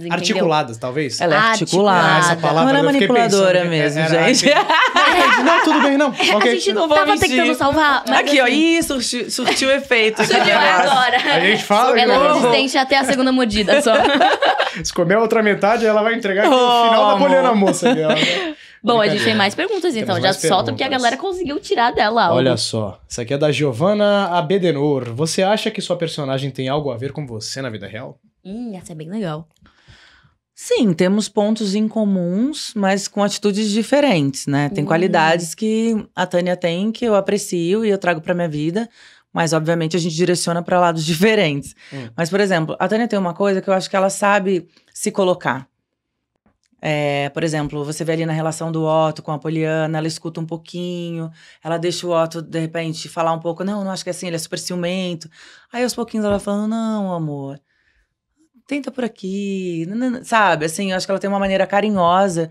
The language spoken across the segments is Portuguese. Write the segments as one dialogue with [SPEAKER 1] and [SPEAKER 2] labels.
[SPEAKER 1] Entendeu? Articuladas, talvez? Ela é articulada. Ah, essa palavra não é era manipuladora pensando, mesmo, era, é, é, gente.
[SPEAKER 2] não, tudo bem, não. Okay. A gente não tava mentir. tentando salvar. Aqui, assim... ó, isso surtiu, surtiu efeito. Surtiu agora. A gente fala Ela é resistente
[SPEAKER 1] até a segunda mordida só. Se comer a outra metade, ela vai entregar no final da bolha na moça. Dela. Bom, a gente tem mais perguntas, então. Temos Já solta perguntas. porque a galera conseguiu tirar dela algo. Olha só. Isso aqui é da Giovanna Abedenor. Você acha que sua personagem tem algo a ver com você na vida real?
[SPEAKER 2] Hum, essa é bem legal. Sim, temos pontos em comuns, mas com atitudes diferentes, né? Tem uhum. qualidades que a Tânia tem que eu aprecio e eu trago para minha vida, mas obviamente a gente direciona para lados diferentes. Uhum. Mas por exemplo, a Tânia tem uma coisa que eu acho que ela sabe se colocar. É, por exemplo, você vê ali na relação do Otto com a Poliana, ela escuta um pouquinho, ela deixa o Otto, de repente, falar um pouco, não, não acho que é assim, ele é super ciumento. Aí aos pouquinhos ela fala, não, amor, tenta por aqui, sabe? Assim, eu acho que ela tem uma maneira carinhosa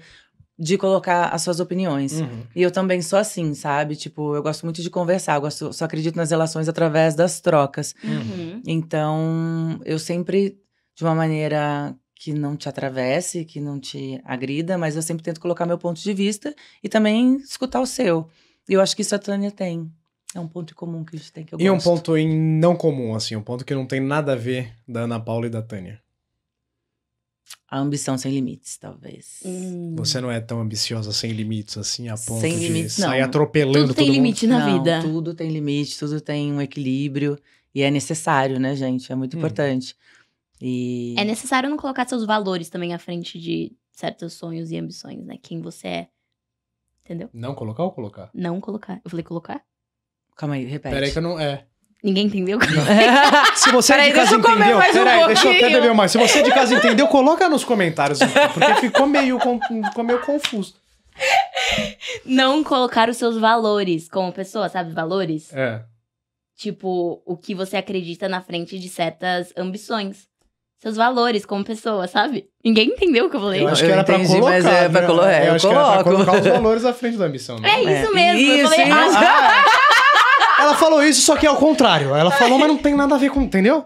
[SPEAKER 2] de colocar as suas opiniões. Uhum. E eu também sou assim, sabe? Tipo, eu gosto muito de conversar, eu gosto, só acredito nas relações através das trocas. Uhum. uhum. Então, eu sempre, de uma maneira que não te atravesse, que não te agrida, mas eu sempre tento colocar meu ponto de vista e também escutar o seu. E eu acho que isso a Tânia tem. É um ponto comum que a gente tem que eu E gosto. um ponto
[SPEAKER 1] em não comum, assim, um ponto que não tem nada a ver da Ana Paula e da Tânia a ambição sem limites, talvez. Hum. Você não é tão ambiciosa sem limites assim, a ponto sem de sair não. atropelando tudo tem todo limite mundo. na não, vida.
[SPEAKER 2] Tudo tem limite, tudo tem um equilíbrio e é necessário, né, gente? É muito hum. importante. E... É
[SPEAKER 1] necessário não colocar seus valores também à frente de certos sonhos e ambições, né? Quem você é. Entendeu? Não colocar ou colocar? Não colocar. Eu falei colocar? Calma aí, repete. Peraí que eu não. É. Ninguém entendeu? Se você é Peraí, de casa entendeu, mais peraí, um deixa eu até beber mais. Se você é de casa entendeu, coloca nos comentários, porque ficou meio, ficou meio confuso. Não colocar os seus valores como pessoa, sabe? Valores? É. Tipo, o que você acredita na frente de certas ambições. Seus valores como pessoa, sabe? Ninguém entendeu o que eu falei. Eu acho que era pra colocar. Mas é pra, né? colo é, eu eu acho coloco. Que era pra colocar os valores à frente da ambição. Né? É isso é. mesmo. Isso, eu falei, isso. Ah, Ela falou isso, só que é ao contrário. Ela falou, mas não tem nada a ver com. Entendeu?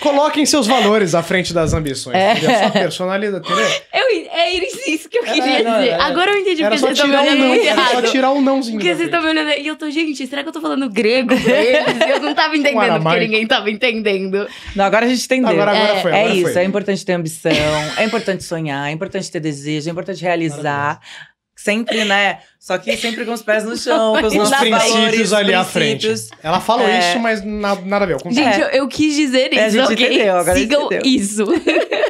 [SPEAKER 1] Coloquem seus valores à frente das ambições. É. Sua personalidade, entendeu?
[SPEAKER 2] Eu, é isso que eu é, queria é, dizer. É. Agora eu entendi porque vocês estão me olhando um não, errado. Era só tirar um nãozinho. Porque você estão me olhando... E eu tô, gente, será que eu tô falando grego Eu não tava entendendo, um porque ninguém tava entendendo. Não, agora a gente entendeu. Agora, agora é, foi, agora É isso, foi. é importante ter ambição, é importante sonhar, é importante ter desejo, é importante realizar. Maravilha. Sempre, né? Só que sempre com os pés no chão, com os nossos princípios valores, ali princípios. à frente. Ela falou é... isso, mas
[SPEAKER 1] nada, nada a ver. Eu gente, eu, eu, quis dizer isso. É, a gente okay? entendeu, agora Sigam entendeu. isso.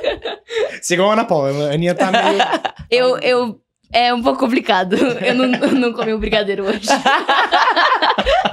[SPEAKER 1] Sigam a Ana Paula. A Aninha tá meio. Eu, eu é um pouco complicado. Eu não, não comi o um brigadeiro hoje.